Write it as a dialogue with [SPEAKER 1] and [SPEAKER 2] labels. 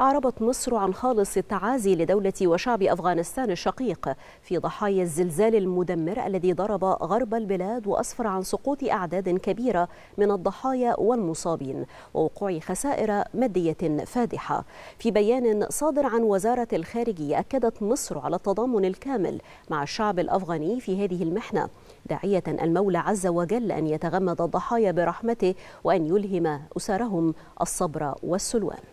[SPEAKER 1] أعربت مصر عن خالص التعازي لدولة وشعب أفغانستان الشقيق في ضحايا الزلزال المدمر الذي ضرب غرب البلاد وأسفر عن سقوط أعداد كبيرة من الضحايا والمصابين ووقوع خسائر مادية فادحة في بيان صادر عن وزارة الخارجية أكدت مصر على التضامن الكامل مع الشعب الأفغاني في هذه المحنة داعية المولى عز وجل أن يتغمد الضحايا برحمته وأن يلهم أسرهم الصبر والسلوان